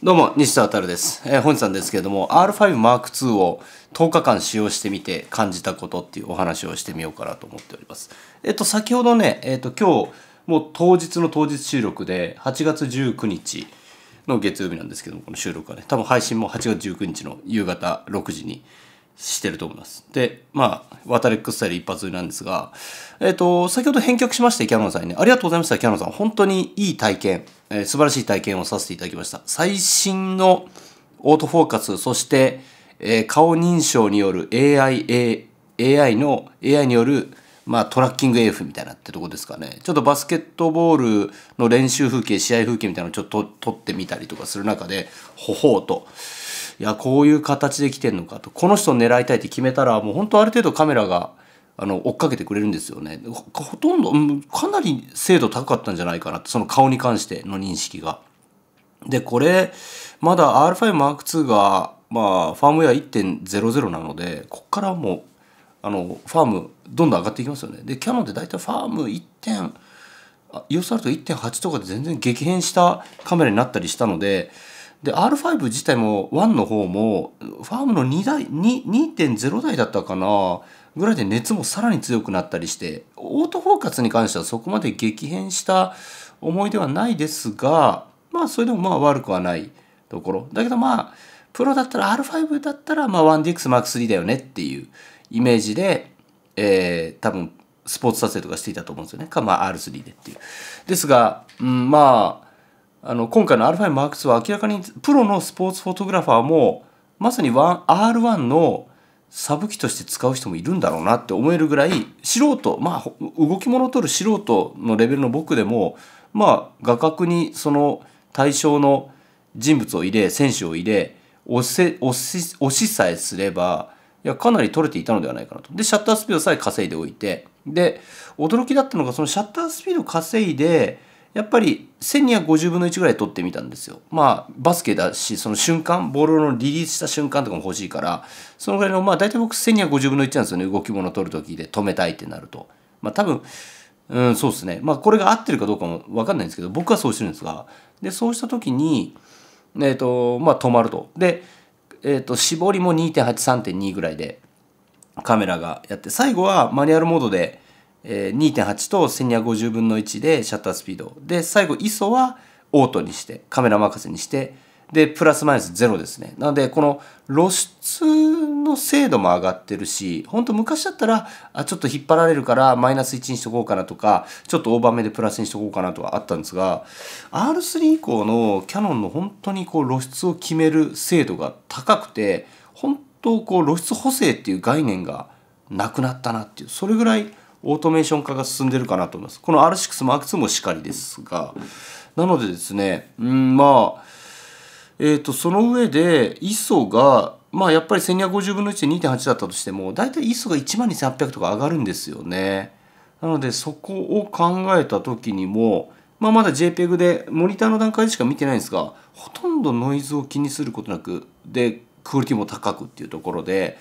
どうも、西田航です。えー、本日なんですけれども、R5M2 を10日間使用してみて感じたことっていうお話をしてみようかなと思っております。えっ、ー、と、先ほどね、えっ、ー、と、今日、もう当日の当日収録で、8月19日の月曜日なんですけども、この収録はね、多分配信も8月19日の夕方6時にしてると思います。で、まあ、ワタレックスタイル一発売なんですが、えっ、と、先ほど返却しまして、キャノンさんにね、ありがとうございました、キャノンさん。本当にいい体験。えー、素晴らしい体験をさせていただきました。最新のオートフォーカス、そして、えー、顔認証による AI、A、AI の、AI による、まあ、トラッキング AF みたいなってとこですかね。ちょっとバスケットボールの練習風景、試合風景みたいなのをちょっと撮ってみたりとかする中で、ほほうと。いや、こういう形で来てんのかと。この人を狙いたいって決めたら、もう本当ある程度カメラが、あの追っかけてくれるんですよねほとんどかなり精度高かったんじゃないかなその顔に関しての認識が。でこれまだ R5M2 が、まあ、ファームウェア1.00なのでここからもうあのファームどんどん上がっていきますよね。でキヤノンって大体ファーム1点 e o ると1.8とかで全然激変したカメラになったりしたのでで R5 自体も1の方もファームの2台2.0台だったかなぐらいで熱もさらに強くなったりして、オートフォーカスに関してはそこまで激変した思い出はないですが、まあそれでもまあ悪くはないところ。だけどまあ、プロだったら R5 だったらまあ 1DXM3 だよねっていうイメージで、えー、多分スポーツ撮影とかしていたと思うんですよね。かまあ R3 でっていう。ですが、うん、まあ、あの今回の r 5 m 2は明らかにプロのスポーツフォトグラファーもまさに 1R1 のサブ機として使う人もいるんだろうなって思えるぐらい素人まあ動き物を取る素人のレベルの僕でもまあ画角にその対象の人物を入れ選手を入れ押せ押し押しさえすればいやかなり取れていたのではないかなと。でシャッタースピードさえ稼いでおいてで驚きだったのがそのシャッタースピード稼いでやっぱり1250分の1ぐらい取ってみたんですよ。まあバスケだしその瞬間ボールのリリースした瞬間とかも欲しいからそのぐらいのまあ大体僕1250分の1なんですよね動き物取る時で止めたいってなると。まあ多分うんそうですねまあこれが合ってるかどうかも分かんないんですけど僕はそうしてるんですがでそうした時にえっ、ー、とまあ止まると。でえーと、と絞りも2.83.2ぐらいでカメラがやって最後はマニュアルモードでえ2.8と1250分の1でシャッタースピードで最後 ISO はオートにしてカメラ任せにしてでプラスマイナスゼロですねなのでこの露出の精度も上がってるし本当昔だったらあちょっと引っ張られるからマイナス1にしとこうかなとかちょっと大場目でプラスにしとこうかなとかあったんですが R3 以降のキヤノンの本当にこう露出を決める精度が高くて本当こう露出補正っていう概念がなくなったなっていうそれぐらいオートメーション化が進んでるかなと思います。この r 6ク2もしかりですが、なのでですね、うん、まあ、えっ、ー、と、その上で、ISO が、まあやっぱり1250分の1で2.8だったとしても、大体 ISO が12800とか上がるんですよね。なので、そこを考えた時にも、まあまだ JPEG で、モニターの段階でしか見てないんですが、ほとんどノイズを気にすることなく、で、クオリティも高くっていうところで、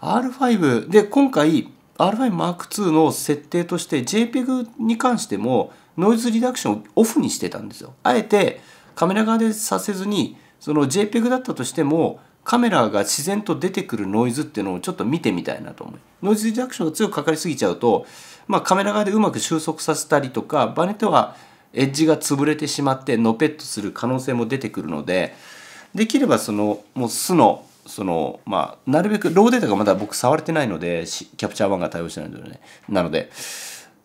R5 で今回 R5M2 の設定として JPEG に関してもノイズリダクションをオフにしてたんですよ。あえてカメラ側でさせずにその JPEG だったとしてもカメラが自然と出てくるノイズっていうのをちょっと見てみたいなと思う。ノイズリダクションが強くかかりすぎちゃうと、まあ、カメラ側でうまく収束させたりとか場合によってはエッジが潰れてしまってのペットする可能性も出てくるのでできればそのもう素のそのまあなるべくローデータがまだ僕触れてないのでキャプチャー1が対応してないので、ね、なので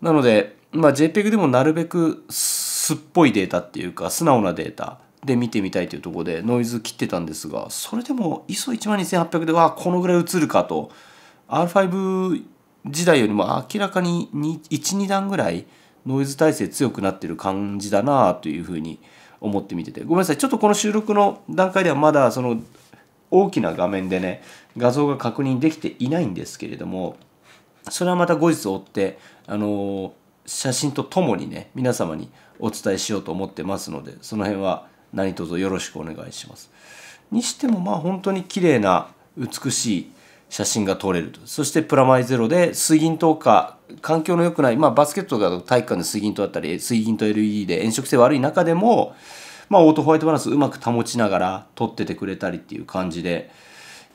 なので、まあ、JPEG でもなるべく素っぽいデータっていうか素直なデータで見てみたいというところでノイズ切ってたんですがそれでも ISO12800 ではこのぐらい映るかと R5 時代よりも明らかに12段ぐらいノイズ耐性強くなってる感じだなというふうに思って見ててごめんなさいちょっとこの収録の段階ではまだその大きな画面でね画像が確認できていないんですけれどもそれはまた後日追ってあの写真とともにね皆様にお伝えしようと思ってますのでその辺は何卒よろしくお願いします。にしてもまあ本当に綺麗な美しい写真が撮れるとそしてプラマイゼロで水銀灯か環境の良くない、まあ、バスケットだと体育館で水銀灯だったり水銀灯 LED で炎色性悪い中でもまあ、オートホワイトバランスうまく保ちながら取っててくれたりっていう感じで、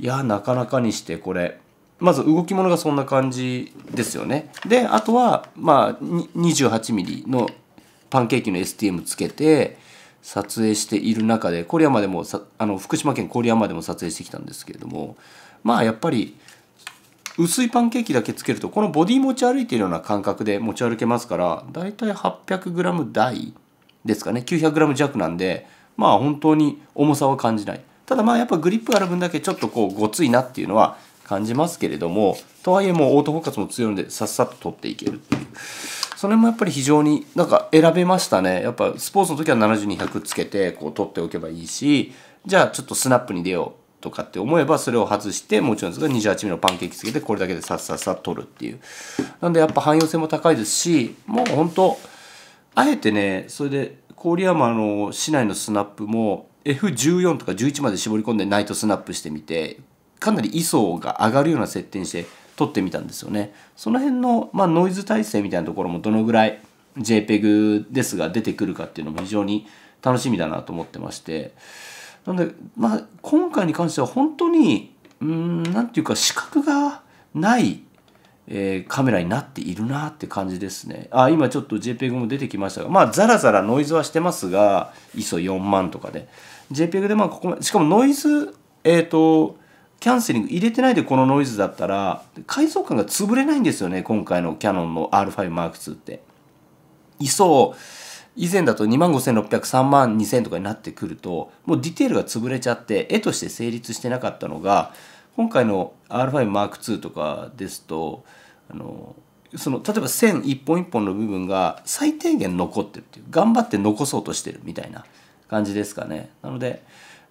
いや、なかなかにしてこれ、まず動き物がそんな感じですよね。で、あとは、まあ、28ミリのパンケーキの STM つけて、撮影している中で、郡山でも、あの、福島県郡山でも撮影してきたんですけれども、まあ、やっぱり、薄いパンケーキだけつけるとこのボディ持ち歩いているような感覚で持ち歩けますからだいたい 800g 台ですかね 900g 弱なんでまあ本当に重さは感じないただまあやっぱグリップある分だけちょっとこうごついなっていうのは感じますけれどもとはいえもうオートフォーカスも強いのでさっさと取っていけるっていうそれもやっぱり非常になんか選べましたねやっぱスポーツの時は7 2 0 0つけてこう取っておけばいいしじゃあちょっとスナップに出ようとかって思えばそれを外してもちろんですが28 m m のパンケーキつけてこれだけでさっさっさ取るっていうなんでやっぱ汎用性も高いですしもう本当あえてねそれで郡山の市内のスナップも F14 とか11まで絞り込んでナイトスナップしてみてかなり位相が上がるような設定にして撮ってみたんですよねその辺の、まあ、ノイズ耐性みたいなところもどのぐらい JPEG ですが出てくるかっていうのも非常に楽しみだなと思ってましてなんで、まあ、今回に関しては本当にうん何て言うか視覚がないえー、カメラになっているなって感じですね。あ、今ちょっと JPEG も出てきましたが、まあ、ザラザラノイズはしてますが、ISO4 万とかで。JPEG でまあ、ここまで、しかもノイズ、えっ、ー、と、キャンセリング入れてないでこのノイズだったら、解像感が潰れないんですよね、今回のキヤノンの R5M2 って。ISO、以前だと2万5600、3万2000とかになってくると、もうディテールが潰れちゃって、絵として成立してなかったのが、今回の R5M2 とかですとあのその例えば線一本一本の部分が最低限残ってるっていう頑張って残そうとしてるみたいな感じですかね。なので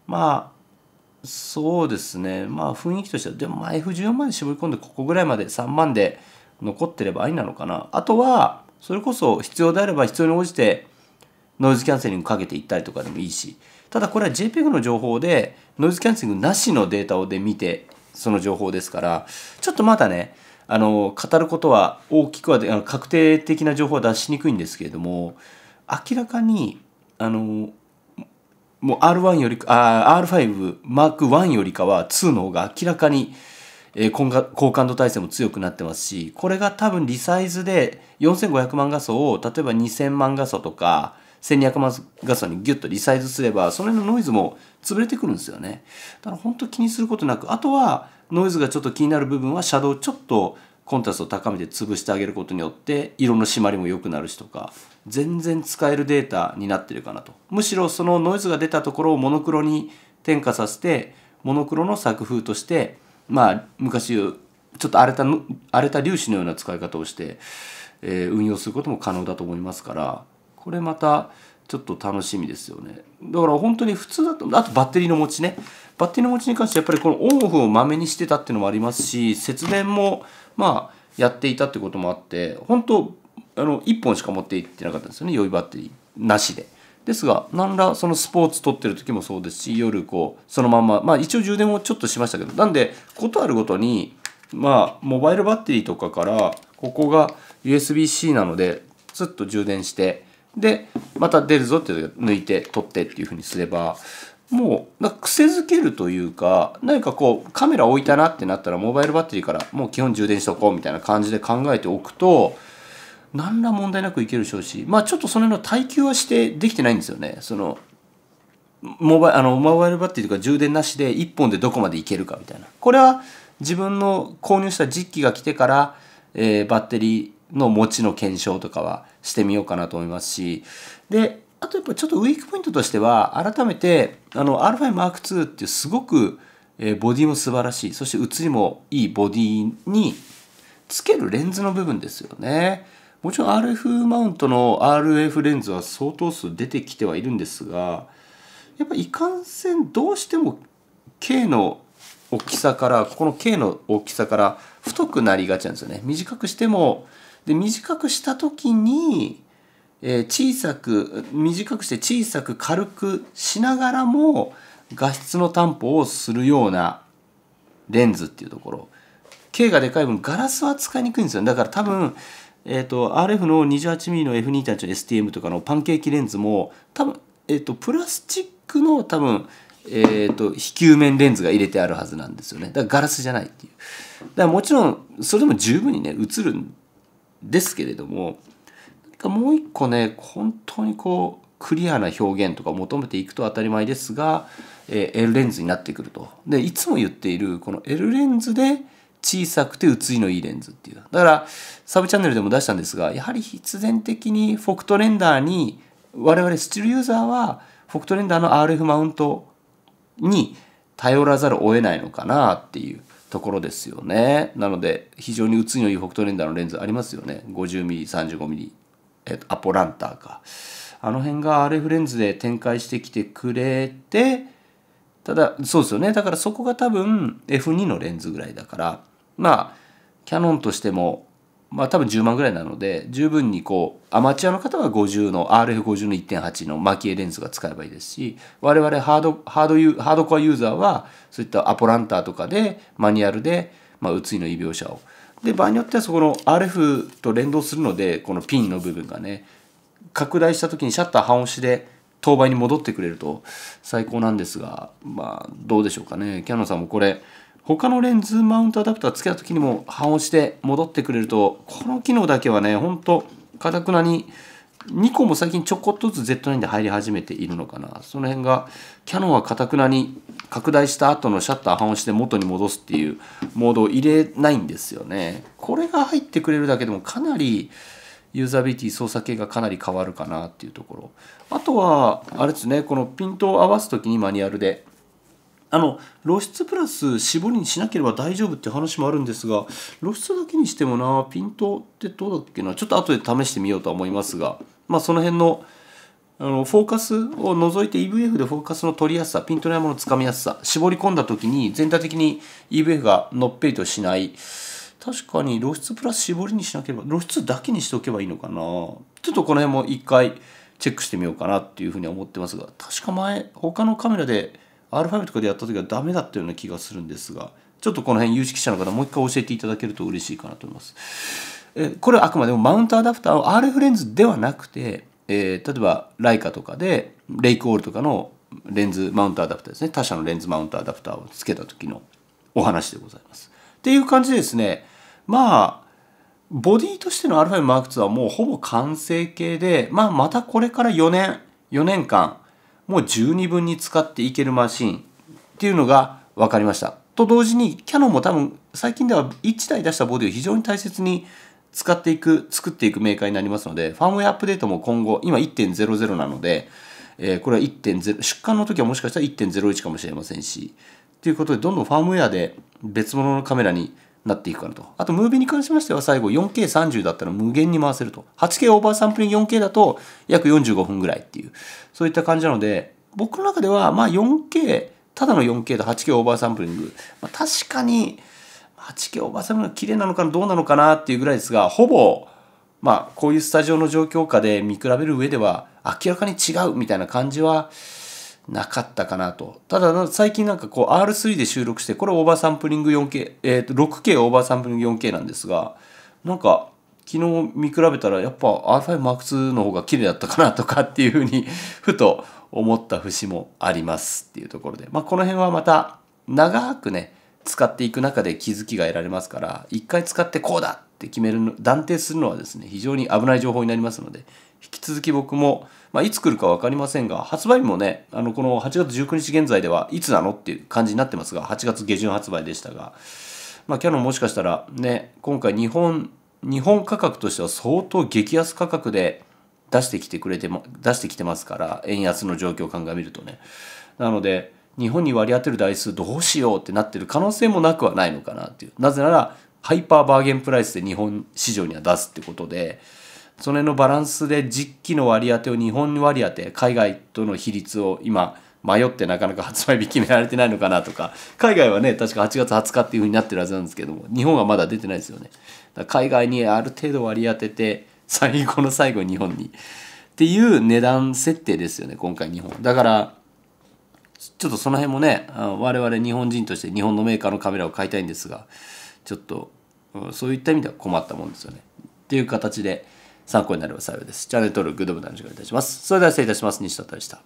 まあそうですねまあ雰囲気としてはでもまあ F14 まで絞り込んでここぐらいまで3万で残ってればありなのかな。あとはそれこそ必要であれば必要に応じてノイズキャンセリングかけていったりとかでもいいしただこれは JPEG の情報でノイズキャンセリングなしのデータをで見てその情報ですからちょっとまだねあの語ることは大きくはあの確定的な情報は出しにくいんですけれども明らかにあのもう R1 よりあ R5 m ーク1よりかは2の方が明らかに高感度体制も強くなってますしこれが多分リサイズで4500万画素を例えば2000万画素とか1200万画素にギュッとリサイズすれば、その辺のノイズも潰れてくるんですよね。だから本当気にすることなく、あとはノイズがちょっと気になる部分はシャドウちょっとコンタクトを高めて潰してあげることによって色の締まりも良くなるしとか全然使えるデータになってるかなとむしろそのノイズが出たところをモノクロに転化させてモノクロの作風としてまあ昔ちょっと荒れた荒れた粒子のような使い方をして、えー、運用することも可能だと思いますからこれまたちょっと楽しみですよねだから本当に普通だとあとバッテリーの持ちねバッテリーの持ちに関してやっぱりこのオンオフをまめにしてたっていうのもありますし節電もまあやっていたってこともあって本当あの1本しか持っていってなかったんですよね良いバッテリーなしで。ですが何らそのスポーツ撮ってる時もそうですし夜こうそのまんままあ一応充電をちょっとしましたけどなんでことあるごとにまあモバイルバッテリーとかからここが USB-C なのでずっと充電して。でまた出るぞって抜いて取ってっていうふうにすればもうなんか癖づけるというか何かこうカメラ置いたなってなったらモバイルバッテリーからもう基本充電しとこうみたいな感じで考えておくと何ら問題なくいけるでしょうしまあちょっとその辺の耐久はしてできてないんですよね。そのモバイあのモバイルバッテリーとか充電なしで1本でどこまでいけるかみたいなこれは自分の購入した実機が来てから、えー、バッテリーの持ちの検証とかはしてみようかなと思いますしであとやっぱちょっとウィークポイントとしては改めてあの α5M2 ってすごくボディも素晴らしいそして写りもいいボディにつけるレンズの部分ですよね。もちろん RF マウントの RF レンズは相当数出てきてはいるんですがやっぱいかんせんどうしても K の大きさからここの K の大きさから太くなりがちなんですよね短くしてもで短くした時に、えー、小さく短くして小さく軽くしながらも画質の担保をするようなレンズっていうところ径がでかい分ガラスは使いにくいんですよだから多分、えーと、RF の 28mm の F2.8STM とかのパンケーキレンズも多分、えーと、プラスチックの多分えーと、と非球面レンズが入れてあるはずなんですよねだからガラスじゃないっていうだからもちろんそれでも十分にね映るんですけれどももう一個ね本当にこうクリアな表現とか求めていくと当たり前ですが、えー、L レンズになってくると。でいつも言っているこの L レンズで小さくて写りのいいレンズっていうだからサブチャンネルでも出したんですがやはり必然的にフォクトレンダーに我々スチールユーザーはフォクトレンダーの RF マウントに頼らざるを得ないのかなっていうところですよね。なので非常に写りのいい北斗レンダーのレンズありますよね。50mm35mm、えっと、アポランターか。あの辺が RF レンズで展開してきてくれてただそうですよねだからそこが多分 F2 のレンズぐらいだからまあキャノンとしてもまあ、多分10万ぐらいなので十分にこうアマチュアの方は50の RF50 の1.8のマキエレンズが使えばいいですし我々ハードハードユハードコアユーザーはそういったアポランターとかでマニュアルで、まあ、うついの異描写をで場合によってはそこの RF と連動するのでこのピンの部分がね拡大した時にシャッター半押しで当倍に戻ってくれると最高なんですがまあどうでしょうかねキャノンさんもこれ他のレンズマウントアダプターつけた時にも半押しで戻ってくれるとこの機能だけはねほんとかたくなに2個も最近ちょこっとずつ Z9 で入り始めているのかなその辺がキャノンはかたくなに拡大した後のシャッター半押しで元に戻すっていうモードを入れないんですよねこれが入ってくれるだけでもかなりユーザビリティ操作系がかなり変わるかなっていうところあとはあれですねこのピントを合わす時にマニュアルであの露出プラス絞りにしなければ大丈夫って話もあるんですが露出だけにしてもなピントってどうだっけなちょっと後で試してみようとは思いますがまあその辺のあのフォーカスを除いて EVF でフォーカスの取りやすさピントの山のつかみやすさ絞り込んだ時に全体的に EVF がのっぺりとしない確かに露出プラス絞りにしなければ露出だけにしておけばいいのかなちょっとこの辺も一回チェックしてみようかなっていうふうに思ってますが確か前他のカメラでアルファベットでやった時はダメだったような気がするんですが、ちょっとこの辺有識者の方もう一回教えていただけると嬉しいかなと思います。えこれはあくまでもマウントアダプターを RF レンズではなくて、えー、例えばライカとかでレイクオールとかのレンズマウントアダプターですね他社のレンズマウントアダプターをつけた時のお話でございます。っていう感じでですねまあボディとしての α ーク2はもうほぼ完成形で、まあ、またこれから4年4年間もう十二分に使っていけるマシンっていうのが分かりました。と同時にキャノンも多分最近では1台出したボディを非常に大切に使っていく作っていくメーカーになりますのでファームウェアアップデートも今後今1.00なので、えー、これは1.0出荷の時はもしかしたら1.01かもしれませんしということでどんどんファームウェアで別物のカメラになっていくかなと。あと、ムービーに関しましては最後 4K30 だったら無限に回せると。8K オーバーサンプリング 4K だと約45分ぐらいっていう、そういった感じなので、僕の中ではまあ 4K、ただの 4K と 8K オーバーサンプリング、まあ、確かに 8K オーバーサンプリングが綺麗なのかな、どうなのかなっていうぐらいですが、ほぼ、まあ、こういうスタジオの状況下で見比べる上では明らかに違うみたいな感じは、なかったかなと。ただ、最近なんかこう R3 で収録して、これオーバーサンプリング 4K、えっ、ー、と、6K オーバーサンプリング 4K なんですが、なんか、昨日見比べたらやっぱ R5M2 の方が綺麗だったかなとかっていうふうに ふと思った節もありますっていうところで、まあ、この辺はまた長くね使っていく中で気づきが得られますから一回使ってこうだって決める断定するのはですね非常に危ない情報になりますので引き続き僕もまあ、いつ来るか分かりませんが、発売日もね、あの、この8月19日現在ではいつなのっていう感じになってますが、8月下旬発売でしたが、まあ、キャノンもしかしたらね、今回日本、日本価格としては相当激安価格で出してきてくれて、出してきてますから、円安の状況を鑑みるとね。なので、日本に割り当てる台数どうしようってなってる可能性もなくはないのかなっていう。なぜなら、ハイパーバーゲンプライスで日本市場には出すってことで、それのバランスで実機の割り当てを日本割り当て海外との比率を今迷ってなかなか発売日決められてないのかなとか 海外はね確か8月20日っていう風になってるはずなんですけども日本はまだ出てないですよね海外にある程度割り当てて最後の最後日本にっていう値段設定ですよね今回日本だからちょっとその辺もね我々日本人として日本のメーカーのカメラを買いたいんですがちょっとそういった意味では困ったもんですよねっていう形で参考になれば幸いです。チャンネル登録、グッドボタンお願いいたします。それでは失礼いたします。西田でした。